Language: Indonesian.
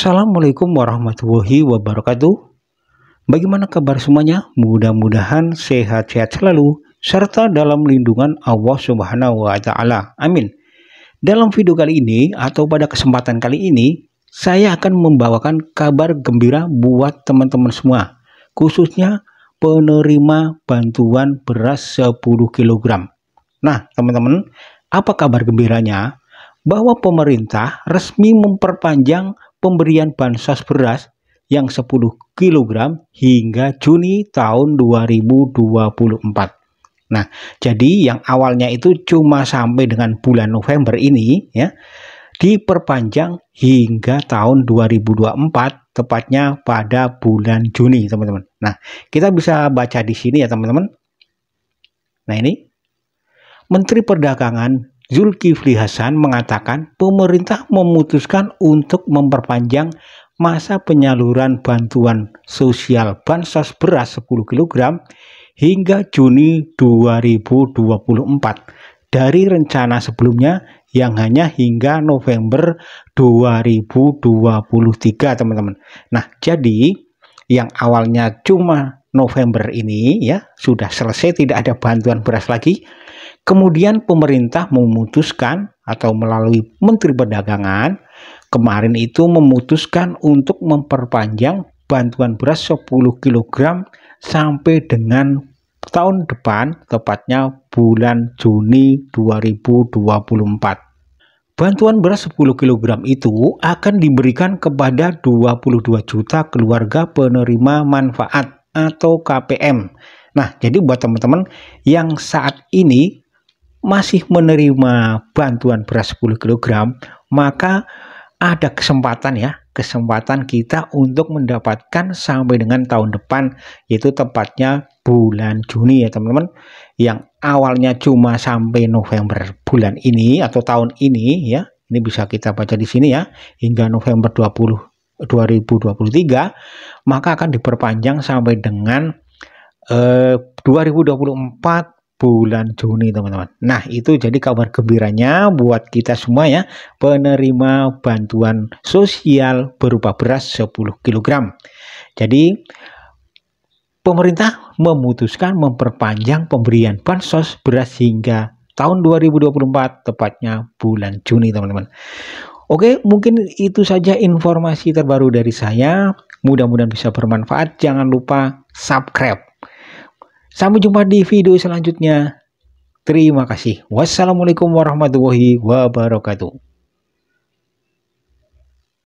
Assalamualaikum warahmatullahi wabarakatuh. Bagaimana kabar semuanya? Mudah-mudahan sehat-sehat selalu serta dalam lindungan Allah Subhanahu wa taala. Amin. Dalam video kali ini atau pada kesempatan kali ini, saya akan membawakan kabar gembira buat teman-teman semua, khususnya penerima bantuan beras 10 kg. Nah, teman-teman, apa kabar gembiranya? Bahwa pemerintah resmi memperpanjang pemberian bansos beras yang 10 kg hingga Juni tahun 2024. Nah, jadi yang awalnya itu cuma sampai dengan bulan November ini ya diperpanjang hingga tahun 2024 tepatnya pada bulan Juni, teman-teman. Nah, kita bisa baca di sini ya, teman-teman. Nah, ini Menteri Perdagangan Zulkifli Hasan mengatakan pemerintah memutuskan untuk memperpanjang masa penyaluran bantuan sosial bansos beras 10 kg hingga Juni 2024 dari rencana sebelumnya yang hanya hingga November 2023 teman-teman. Nah, jadi yang awalnya cuma November ini ya sudah selesai tidak ada bantuan beras lagi. Kemudian pemerintah memutuskan atau melalui Menteri Perdagangan kemarin itu memutuskan untuk memperpanjang bantuan beras 10 kg sampai dengan tahun depan tepatnya bulan Juni 2024. Bantuan beras 10 kg itu akan diberikan kepada 22 juta keluarga penerima manfaat atau KPM. Nah, jadi buat teman-teman yang saat ini masih menerima bantuan beras 10 kg, maka ada kesempatan ya, kesempatan kita untuk mendapatkan sampai dengan tahun depan, yaitu tepatnya bulan Juni ya teman-teman yang awalnya cuma sampai November bulan ini atau tahun ini ya ini bisa kita baca di sini ya hingga November 20 2023 maka akan diperpanjang sampai dengan eh, 2024 bulan Juni teman-teman. Nah itu jadi kabar gembiranya buat kita semua ya penerima bantuan sosial berupa beras 10 kg. Jadi pemerintah memutuskan memperpanjang pemberian bansos beras hingga tahun 2024 tepatnya bulan Juni teman-teman. Oke, mungkin itu saja informasi terbaru dari saya. Mudah-mudahan bisa bermanfaat. Jangan lupa subscribe. Sampai jumpa di video selanjutnya. Terima kasih. Wassalamualaikum warahmatullahi wabarakatuh.